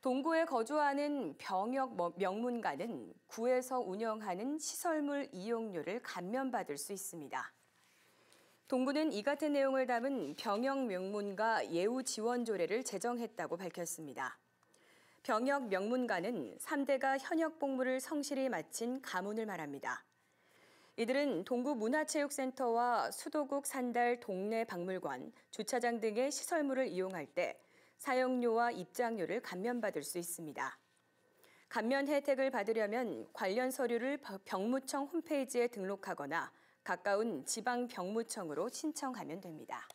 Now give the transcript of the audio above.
동구에 거주하는 병역 뭐, 명문가는 구에서 운영하는 시설물 이용료를 감면받을 수 있습니다. 동구는 이 같은 내용을 담은 병역 명문가 예우 지원 조례를 제정했다고 밝혔습니다. 병역 명문가는 3대가 현역 복무를 성실히 마친 가문을 말합니다. 이들은 동구 문화체육센터와 수도국 산달 동네 박물관, 주차장 등의 시설물을 이용할 때 사용료와 입장료를 감면받을 수 있습니다. 감면 혜택을 받으려면 관련 서류를 병무청 홈페이지에 등록하거나 가까운 지방병무청으로 신청하면 됩니다.